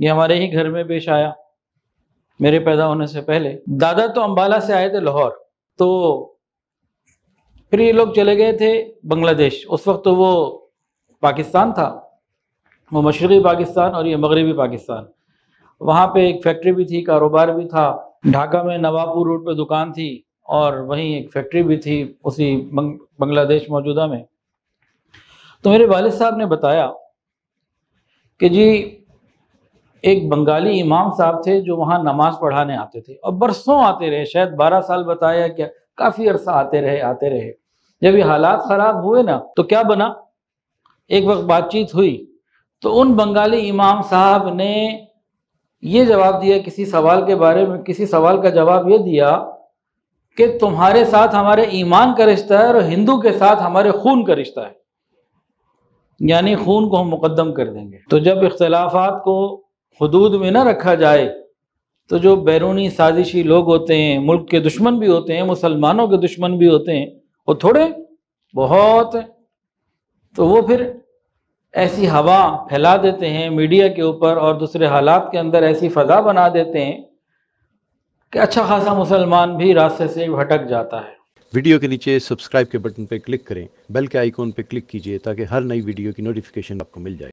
ये हमारे ही घर में पेश आया मेरे पैदा होने से पहले दादा तो अम्बाला से आए थे लाहौर तो फिर ये लोग चले गए थे बांग्लादेश उस वक्त तो वो पाकिस्तान था वो मशरक़ी पाकिस्तान और ये मगरबी पाकिस्तान वहाँ पे एक फैक्ट्री भी थी कारोबार भी था ढाका में नवाबपुर रोड पे दुकान थी और वहीं एक फैक्ट्री भी थी उसी बांग्लादेश मौजूदा में तो मेरे वालद साहब ने बताया कि जी एक बंगाली इमाम साहब थे जो वहाँ नमाज पढ़ाने आते थे और बरसों आते रहे शायद बारह साल बताया क्या काफ़ी अरसा आते रहे आते रहे जब ये हालात ख़राब हुए ना तो क्या बना एक वक्त बातचीत हुई तो उन बंगाली इमाम साहब ने ये जवाब दिया किसी सवाल के बारे में किसी सवाल का जवाब ये दिया कि तुम्हारे साथ हमारे ईमान का रिश्ता है और हिंदू के साथ हमारे खून का रिश्ता है यानी खून को हम मुकदम कर देंगे तो जब इख्तलाफात को हदूद में ना रखा जाए तो जो बैरूनी साजिशी लोग होते हैं मुल्क के दुश्मन भी होते हैं मुसलमानों के दुश्मन भी होते हैं वो थोड़े बहुत तो वो फिर ऐसी हवा फैला देते हैं मीडिया के ऊपर और दूसरे हालात के अंदर ऐसी फ़जा बना देते हैं कि अच्छा खासा मुसलमान भी रास्ते से भटक जाता है वीडियो के नीचे सब्सक्राइब के बटन पर क्लिक करें बेल के आइकॉन पर क्लिक कीजिए ताकि हर नई वीडियो की नोटिफिकेशन आपको मिल जाए